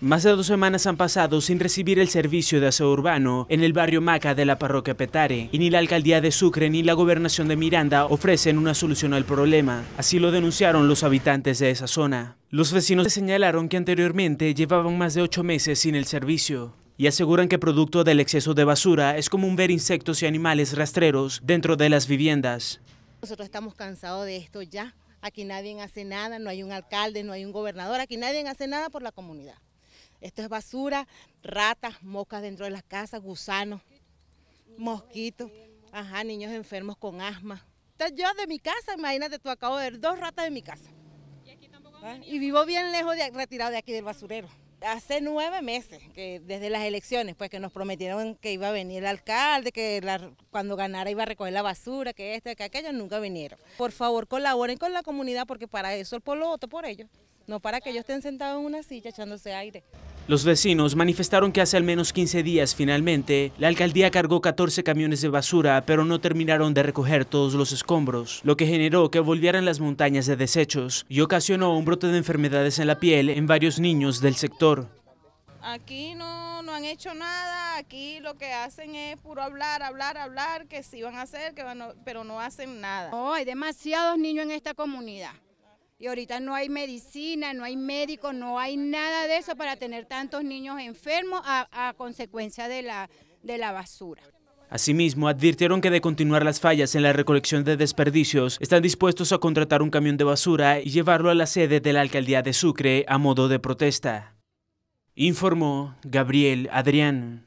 Más de dos semanas han pasado sin recibir el servicio de aseo urbano en el barrio Maca de la parroquia Petare, y ni la alcaldía de Sucre ni la gobernación de Miranda ofrecen una solución al problema. Así lo denunciaron los habitantes de esa zona. Los vecinos señalaron que anteriormente llevaban más de ocho meses sin el servicio y aseguran que producto del exceso de basura es común ver insectos y animales rastreros dentro de las viviendas. Nosotros estamos cansados de esto ya. Aquí nadie hace nada, no hay un alcalde, no hay un gobernador, aquí nadie hace nada por la comunidad. Esto es basura, ratas, moscas dentro de las casas, gusanos, mosquitos, ajá, niños enfermos con asma. Entonces yo de mi casa, imagínate tú, acabo de ver dos ratas de mi casa. Y, ah, y vivo bien lejos, de, retirado de aquí del basurero hace nueve meses, que desde las elecciones, pues que nos prometieron que iba a venir el alcalde, que cuando ganara iba a recoger la basura, que este, que aquello, nunca vinieron. Por favor, colaboren con la comunidad porque para eso el pueblo votó por ellos, no para que ellos estén sentados en una silla echándose aire. Los vecinos manifestaron que hace al menos 15 días finalmente, la alcaldía cargó 14 camiones de basura, pero no terminaron de recoger todos los escombros, lo que generó que volvieran las montañas de desechos y ocasionó un brote de enfermedades en la piel en varios niños del sector. Aquí no, han hecho nada, aquí lo que hacen es puro hablar, hablar, hablar, que sí van a hacer, que pero no hacen nada. Oh, hay demasiados niños en esta comunidad. Y ahorita no hay medicina, no hay médico, no hay nada de eso para tener tantos niños enfermos a, consecuencia de la, de la basura. Asimismo, advirtieron que de continuar las fallas en la recolección de desperdicios, están dispuestos a contratar un camión de basura y llevarlo a la sede de la alcaldía de Sucre a modo de protesta. Informó Gabriel Adrián.